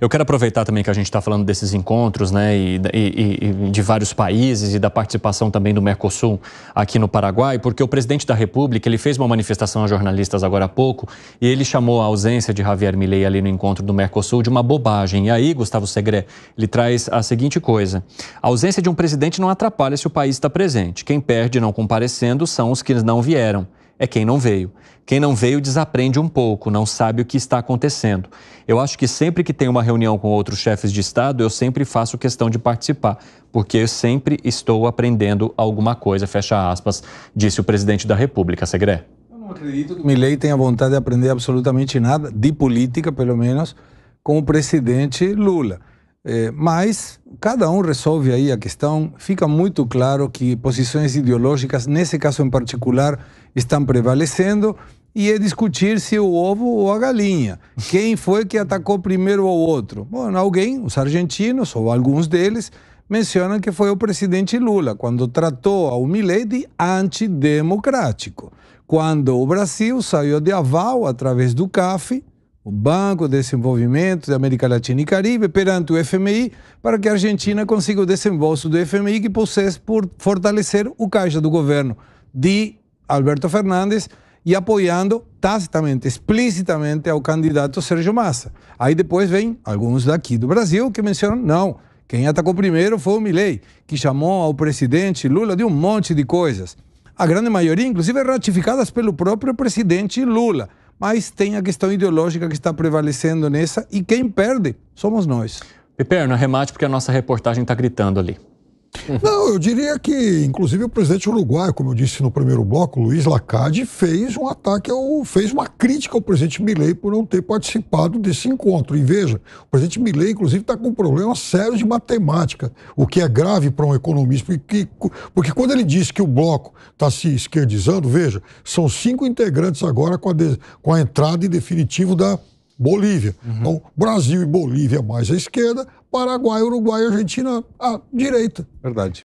Eu quero aproveitar também que a gente está falando desses encontros, né, e, e, e, de vários países e da participação também do Mercosul aqui no Paraguai, porque o presidente da República ele fez uma manifestação a jornalistas agora há pouco e ele chamou a ausência de Javier Milei ali no encontro do Mercosul de uma bobagem. E aí, Gustavo Segre, ele traz a seguinte coisa: a ausência de um presidente não atrapalha se o país está presente. Quem perde não comparecendo são os que não vieram é quem não veio. Quem não veio desaprende um pouco, não sabe o que está acontecendo. Eu acho que sempre que tem uma reunião com outros chefes de Estado, eu sempre faço questão de participar, porque eu sempre estou aprendendo alguma coisa, fecha aspas, disse o presidente da República, Segré. Eu não acredito que Milei tenha vontade de aprender absolutamente nada, de política pelo menos, com o presidente Lula. É, mas cada um resolve aí a questão. Fica muito claro que posições ideológicas, nesse caso em particular, estão prevalecendo e é discutir se o ovo ou a galinha. Quem foi que atacou primeiro o outro? Bom, alguém, os argentinos ou alguns deles, mencionam que foi o presidente Lula, quando tratou a Milei de antidemocrático. Quando o Brasil saiu de aval através do CAF, o Banco de Desenvolvimento da América Latina e Caribe, perante o FMI, para que a Argentina consiga o desembolso do FMI que possesse fortalecer o caixa do governo de Alberto Fernandes e apoiando tacitamente, explicitamente ao candidato Sérgio Massa. Aí depois vem alguns daqui do Brasil que mencionam, não, quem atacou primeiro foi o Milei, que chamou ao presidente Lula de um monte de coisas. A grande maioria, inclusive, é ratificadas pelo próprio presidente Lula mas tem a questão ideológica que está prevalecendo nessa e quem perde somos nós. Piperno, arremate porque a nossa reportagem está gritando ali. Não, eu diria que, inclusive, o presidente uruguaio, como eu disse no primeiro bloco, Luiz Lacade, fez um ataque, ao, fez uma crítica ao presidente Milei por não ter participado desse encontro. E veja, o presidente Milei, inclusive, está com um problema sério de matemática, o que é grave para um economista, porque, porque quando ele disse que o bloco está se esquerdizando, veja, são cinco integrantes agora com a, de, com a entrada em definitivo da Bolívia. Uhum. Então, Brasil e Bolívia mais à esquerda, Paraguai, Uruguai e Argentina à direita. Verdade.